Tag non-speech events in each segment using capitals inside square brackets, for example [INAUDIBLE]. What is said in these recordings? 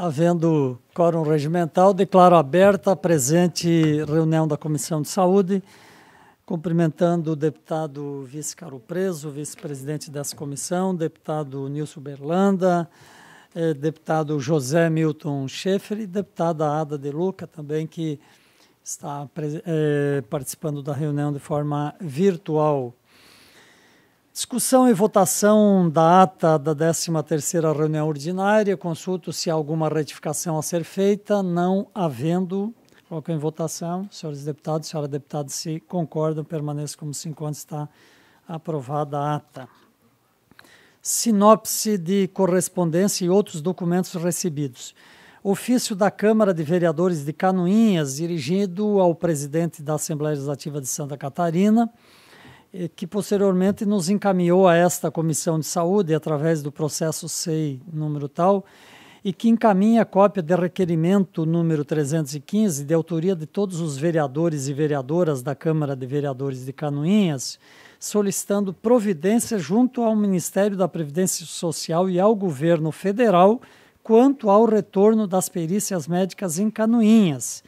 Havendo quórum regimental, declaro aberta a presente reunião da Comissão de Saúde, cumprimentando o deputado vice Caro Preso, vice-presidente dessa comissão, deputado Nilson Berlanda, eh, deputado José Milton Schaefer e deputada Ada De Luca, também que está eh, participando da reunião de forma virtual. Discussão e votação da ata da 13ª reunião ordinária. Consulto se há alguma retificação a ser feita. Não havendo, coloco em votação. Senhores deputados, senhora deputada, se concordam, permaneça como se encontra. Está aprovada a ata. Sinopse de correspondência e outros documentos recebidos. Ofício da Câmara de Vereadores de Canoinhas, dirigido ao presidente da Assembleia Legislativa de Santa Catarina, que posteriormente nos encaminhou a esta Comissão de Saúde através do processo SEI número tal e que encaminha a cópia de requerimento número 315 de autoria de todos os vereadores e vereadoras da Câmara de Vereadores de Canoinhas, solicitando providência junto ao Ministério da Previdência Social e ao governo federal quanto ao retorno das perícias médicas em Canoinhas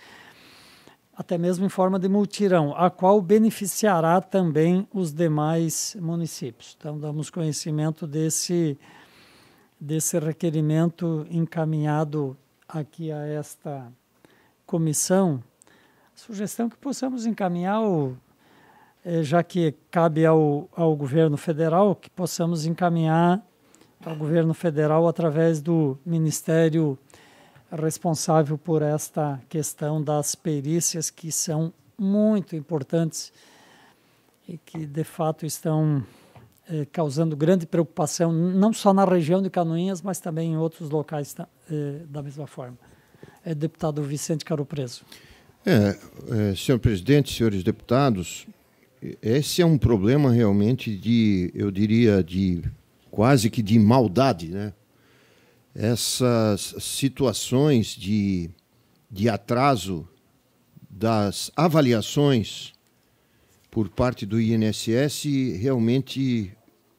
até mesmo em forma de multirão, a qual beneficiará também os demais municípios. Então, damos conhecimento desse, desse requerimento encaminhado aqui a esta comissão. Sugestão que possamos encaminhar, o, eh, já que cabe ao, ao governo federal, que possamos encaminhar ao governo federal através do Ministério responsável por esta questão das perícias que são muito importantes e que de fato estão eh, causando grande preocupação não só na região de Canoinhas, mas também em outros locais tá, da mesma forma. É deputado Vicente Caropreso. É, é, senhor presidente, senhores deputados, esse é um problema realmente de, eu diria, de quase que de maldade, né? essas situações de, de atraso das avaliações por parte do INSS realmente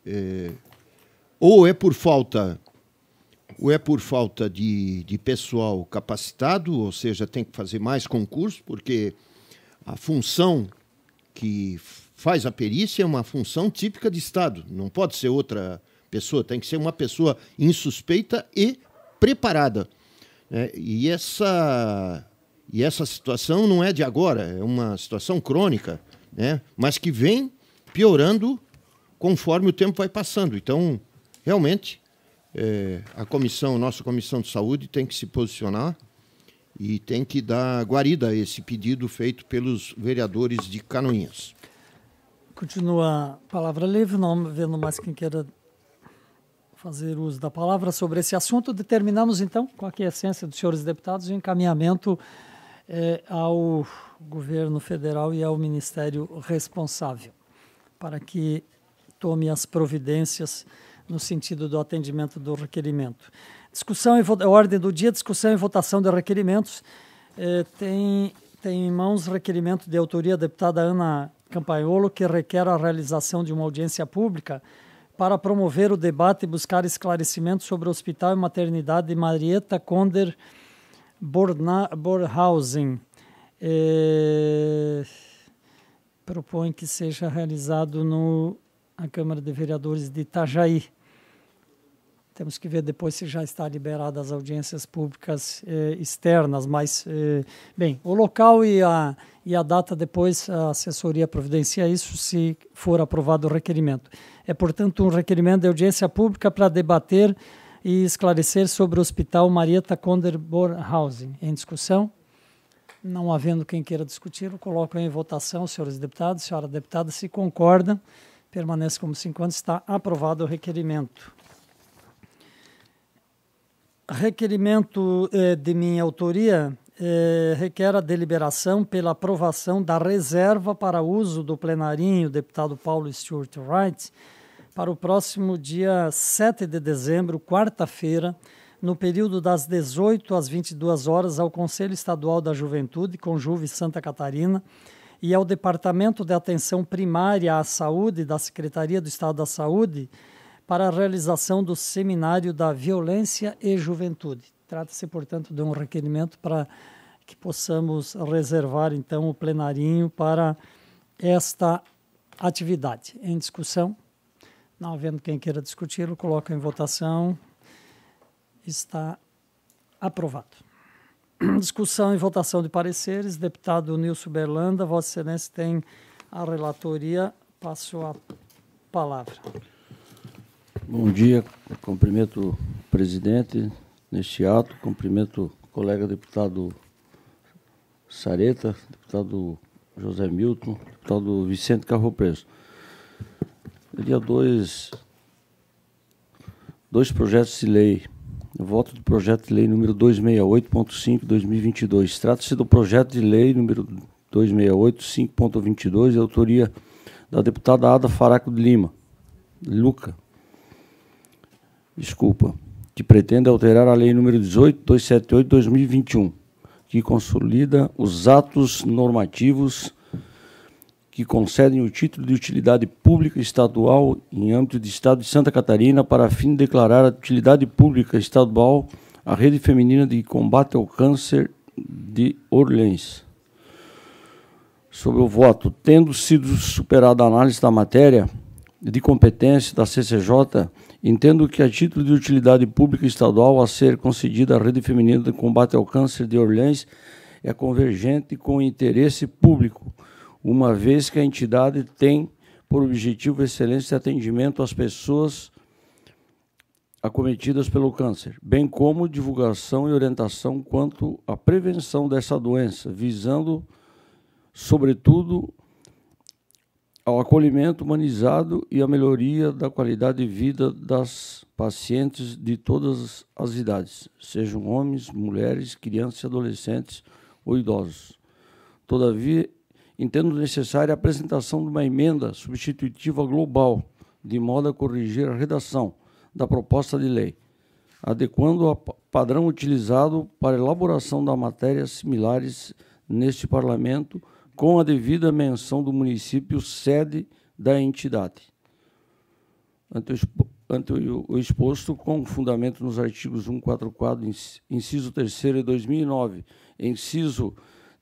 é, ou é por falta ou é por falta de, de pessoal capacitado, ou seja, tem que fazer mais concurso, porque a função que faz a perícia é uma função típica de Estado, não pode ser outra pessoa, tem que ser uma pessoa insuspeita e preparada. É, e, essa, e essa situação não é de agora, é uma situação crônica, né? mas que vem piorando conforme o tempo vai passando. Então, realmente, é, a comissão, nossa comissão de saúde, tem que se posicionar e tem que dar guarida a esse pedido feito pelos vereadores de Canoinhas. Continua a palavra livre, não vendo mais quem queira fazer uso da palavra sobre esse assunto, determinamos então, com a quiescência dos senhores deputados, o encaminhamento eh, ao governo federal e ao ministério responsável, para que tome as providências no sentido do atendimento do requerimento. Discussão e ordem do dia, discussão e votação de requerimentos. Eh, tem, tem em mãos requerimento de autoria da deputada Ana Campaiolo, que requer a realização de uma audiência pública para promover o debate e buscar esclarecimentos sobre o Hospital e Maternidade Marieta Konder Borna, Borhausen. É, propõe que seja realizado no, na Câmara de Vereadores de Itajaí. Temos que ver depois se já está liberada as audiências públicas eh, externas, mas, eh, bem, o local e a, e a data depois a assessoria providencia isso se for aprovado o requerimento. É, portanto, um requerimento de audiência pública para debater e esclarecer sobre o Hospital Marieta Conder Bornhausen. Em discussão? Não havendo quem queira discutir, coloco em votação, senhores deputados, senhora deputada, se concordam, permanece como se enquanto está aprovado o requerimento. Requerimento eh, de minha autoria eh, requer a deliberação pela aprovação da reserva para uso do plenarinho, deputado Paulo Stuart Wright, para o próximo dia 7 de dezembro, quarta-feira, no período das 18 às 22 horas, ao Conselho Estadual da Juventude, Conjuve Santa Catarina, e ao Departamento de Atenção Primária à Saúde da Secretaria do Estado da Saúde, para a realização do Seminário da Violência e Juventude. Trata-se, portanto, de um requerimento para que possamos reservar, então, o plenarinho para esta atividade. Em discussão? Não havendo quem queira discuti-lo, coloco em votação. Está aprovado. [CLEARS THROAT] Discussão e votação de pareceres. Deputado Nilson Berlanda, Vossa Excelência tem a relatoria. Passo a palavra. Bom dia, cumprimento o presidente neste ato, cumprimento o colega deputado Sareta, deputado José Milton, deputado Vicente Carro Preso. Dia dois, dois projetos de lei. Eu voto do projeto de lei número 268.5/2022. Trata-se do projeto de lei número 268.5.22, de autoria da deputada Ada Faraco de Lima, Luca, desculpa, que pretende alterar a Lei número 18.278 2021, que consolida os atos normativos que concedem o título de utilidade pública estadual em âmbito do Estado de Santa Catarina para fim de declarar a utilidade pública estadual à Rede Feminina de Combate ao Câncer de Orleans. Sobre o voto, tendo sido superada a análise da matéria de competência da CCJ, Entendo que, a título de utilidade pública estadual a ser concedida à Rede Feminina de Combate ao Câncer de Orleans é convergente com o interesse público, uma vez que a entidade tem por objetivo excelência de atendimento às pessoas acometidas pelo câncer, bem como divulgação e orientação quanto à prevenção dessa doença, visando, sobretudo, ao acolhimento humanizado e à melhoria da qualidade de vida das pacientes de todas as idades, sejam homens, mulheres, crianças, adolescentes ou idosos. Todavia, entendo necessária a apresentação de uma emenda substitutiva global, de modo a corrigir a redação da proposta de lei, adequando ao padrão utilizado para elaboração da matéria similares neste Parlamento com a devida menção do município sede da entidade. Ante o, expo, ante o exposto, com fundamento nos artigos 144, inciso 3 e 2009, inciso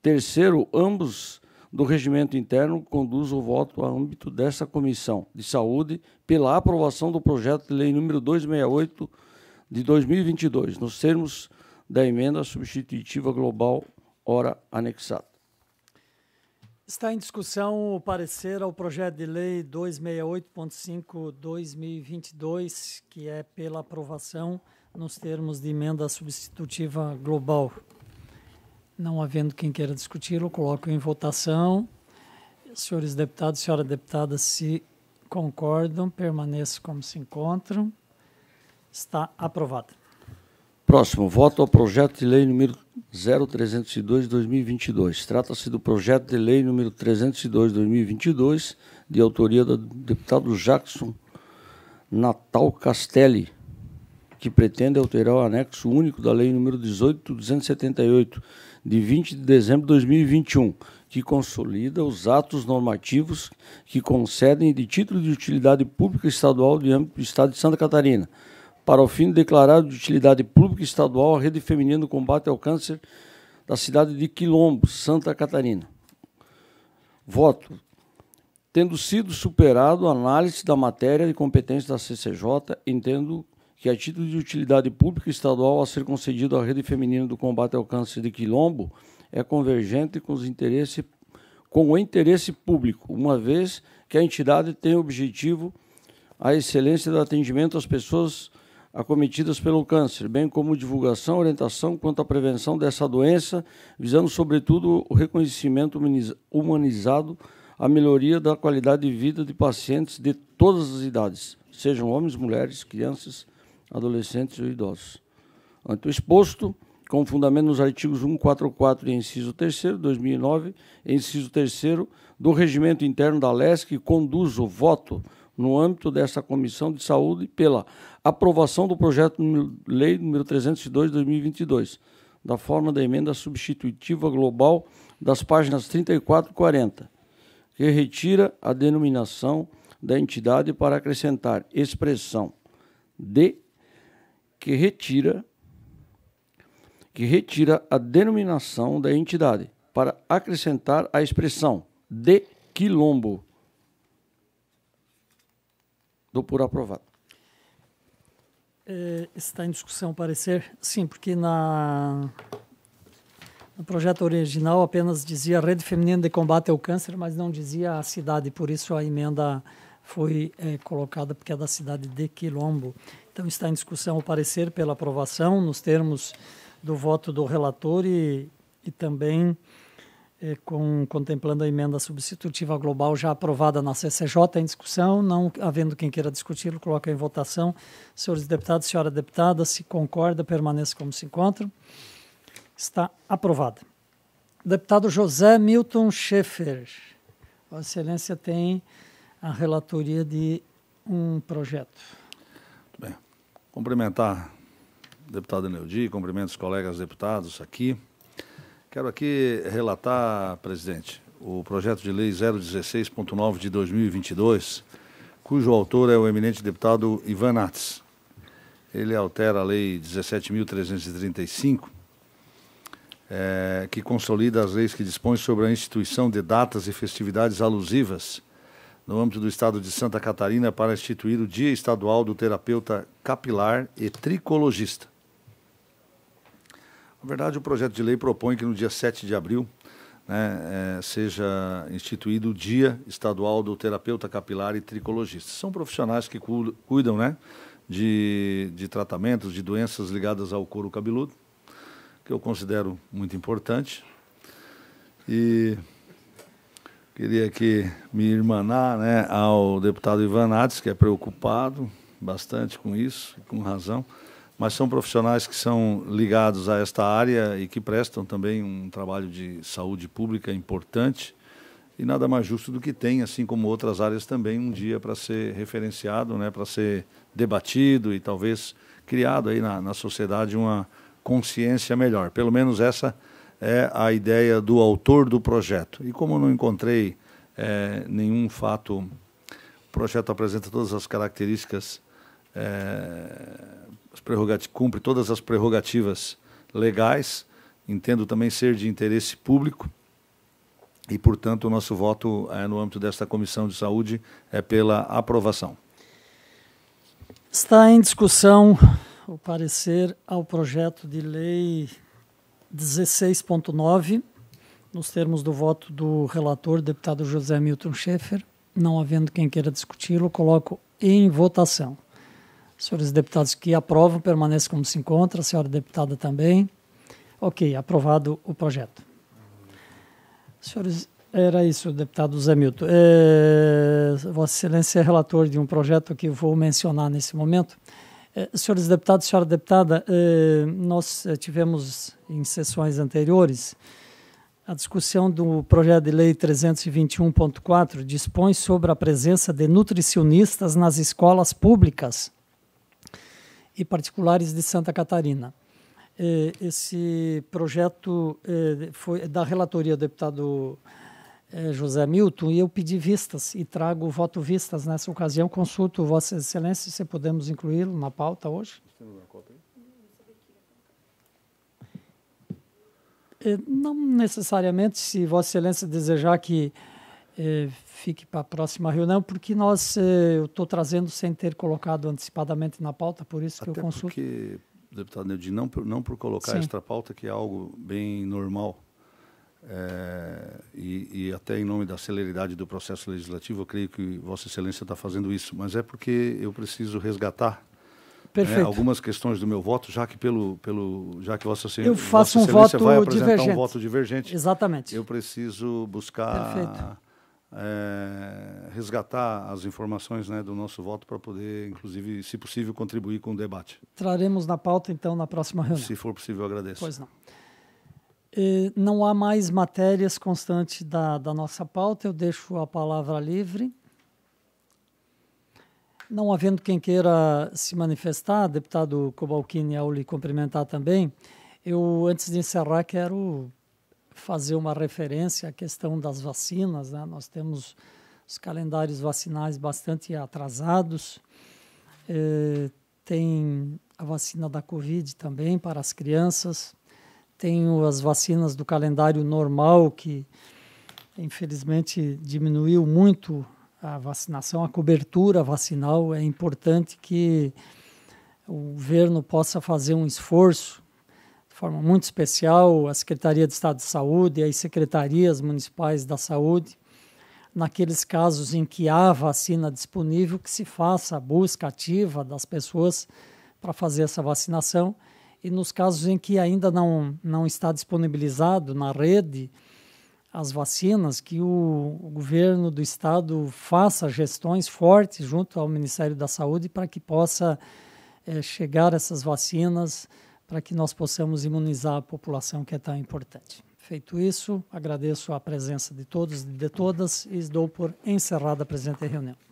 3 ambos do regimento interno, conduz o voto a âmbito dessa Comissão de Saúde pela aprovação do projeto de lei número 268 de 2022, nos termos da emenda substitutiva global ora anexada. Está em discussão o parecer ao projeto de lei 268.5/2022, que é pela aprovação nos termos de emenda substitutiva global. Não havendo quem queira discuti-lo, coloco em votação. Senhores deputados, senhora deputada, se concordam, permaneçam como se encontram. Está aprovada. Próximo, voto ao projeto de lei número 0302 2022. Trata-se do projeto de lei número 302 2022, de autoria do deputado Jackson Natal Castelli, que pretende alterar o anexo único da lei número 18278 de 20 de dezembro de 2021, que consolida os atos normativos que concedem de título de utilidade pública estadual de âmbito do estado de Santa Catarina para o fim declarado de utilidade pública estadual a Rede Feminina do Combate ao Câncer da cidade de Quilombo, Santa Catarina. Voto. Tendo sido superado a análise da matéria de competência da CCJ, entendo que a título de utilidade pública estadual a ser concedido à Rede Feminina do Combate ao Câncer de Quilombo é convergente com, os interesse, com o interesse público, uma vez que a entidade tem o objetivo a excelência do atendimento às pessoas acometidas pelo câncer, bem como divulgação, orientação quanto à prevenção dessa doença, visando sobretudo o reconhecimento humanizado à melhoria da qualidade de vida de pacientes de todas as idades, sejam homens, mulheres, crianças, adolescentes ou idosos. Ante o exposto, com fundamento nos artigos 144 e inciso 3 2009, inciso 3 do Regimento Interno da LESC, conduz o voto no âmbito desta Comissão de Saúde pela aprovação do projeto de lei número 302 de 2022, da forma da emenda substitutiva global das páginas 34 e 40, que retira a denominação da entidade para acrescentar expressão de que retira que retira a denominação da entidade para acrescentar a expressão de quilombo Dou por aprovado. Eh, está em discussão parecer? Sim, porque na, no projeto original apenas dizia Rede Feminina de Combate ao Câncer, mas não dizia a cidade, por isso a emenda foi é, colocada, porque é da cidade de Quilombo. Então está em discussão o parecer pela aprovação, nos termos do voto do relator e, e também eh, com, contemplando a emenda substitutiva global já aprovada na CCJ em discussão, não havendo quem queira discuti-lo, coloca em votação. Senhores deputados, senhora deputada, se concorda, permaneça como se encontra. Está aprovada. Deputado José Milton Schaefer. Vossa excelência tem a relatoria de um projeto. Muito bem. Cumprimentar deputado Neudi, cumprimento os colegas deputados aqui. Quero aqui relatar, presidente, o projeto de lei 016.9 de 2022, cujo autor é o eminente deputado Ivan Nats. Ele altera a lei 17.335, é, que consolida as leis que dispõem sobre a instituição de datas e festividades alusivas no âmbito do Estado de Santa Catarina para instituir o Dia Estadual do Terapeuta Capilar e Tricologista. Na verdade, o projeto de lei propõe que no dia 7 de abril né, é, seja instituído o Dia Estadual do Terapeuta Capilar e Tricologista. São profissionais que cuidam né, de, de tratamentos, de doenças ligadas ao couro cabeludo, que eu considero muito importante. E queria aqui me irmanar né, ao deputado Ivan Nates, que é preocupado bastante com isso, com razão mas são profissionais que são ligados a esta área e que prestam também um trabalho de saúde pública importante e nada mais justo do que tem, assim como outras áreas também, um dia para ser referenciado, né, para ser debatido e talvez criado aí na, na sociedade uma consciência melhor. Pelo menos essa é a ideia do autor do projeto. E como não encontrei é, nenhum fato, o projeto apresenta todas as características é, cumpre todas as prerrogativas legais, entendo também ser de interesse público e, portanto, o nosso voto é, no âmbito desta Comissão de Saúde é pela aprovação. Está em discussão o parecer ao projeto de lei 16.9, nos termos do voto do relator, deputado José Milton Schaefer. Não havendo quem queira discuti-lo, coloco em votação. Senhores deputados que aprovam, permanece como se encontra. Senhora deputada também. Ok, aprovado o projeto. Senhores, era isso, deputado Zé Milton. É, Vossa Excelência é relator de um projeto que vou mencionar nesse momento. É, senhores deputados, senhora deputada, é, nós é, tivemos em sessões anteriores a discussão do projeto de lei 321.4 dispõe sobre a presença de nutricionistas nas escolas públicas e particulares de Santa Catarina. É, esse projeto é, foi da relatoria do deputado é, José Milton e eu pedi vistas e trago o voto vistas nessa ocasião. Consulto Vossa Excelência se podemos incluí-lo na pauta hoje. Não necessariamente, se Vossa Excelência desejar que eh, fique para a próxima reunião, porque nós eh, eu estou trazendo sem ter colocado antecipadamente na pauta, por isso Até que eu consulto. Porque, deputado Neudin, não por, não por colocar Sim. extra pauta, que é algo bem normal, é, e, e, até em nome da celeridade do processo legislativo, eu creio que Vossa Excelência está fazendo isso, mas é porque eu preciso resgatar né, algumas questões do meu voto, já que pelo, pelo já que Vossa, eu faço Vossa Excelência voto vai apresentar divergente. um voto divergente, exatamente. Eu preciso buscar Perfeito é, resgatar as informações né, do nosso voto para poder, inclusive, se possível, contribuir com o debate. Traremos na pauta, então, na próxima reunião. Se for possível, agradeço. Pois não. E é, não há mais matérias constantes da, da nossa pauta, eu deixo a palavra livre. Não havendo quem queira se manifestar, deputado Cobalcini, ao lhe cumprimentar também, eu, antes de encerrar, quero fazer uma referência à questão das vacinas. Né? Nós temos os calendários vacinais bastante atrasados. É, tem a vacina da Covid também para as crianças. Tem as vacinas do calendário normal, que infelizmente diminuiu muito a vacinação, a cobertura vacinal. É importante que o governo possa fazer um esforço forma muito especial a Secretaria de Estado de Saúde e as secretarias municipais da saúde, naqueles casos em que há vacina disponível, que se faça a busca ativa das pessoas para fazer essa vacinação. E nos casos em que ainda não, não está disponibilizado na rede as vacinas, que o, o governo do estado faça gestões fortes junto ao Ministério da Saúde para que possa é, chegar essas vacinas para que nós possamos imunizar a população que é tão importante. Feito isso, agradeço a presença de todos e de todas e dou por encerrada a presente reunião.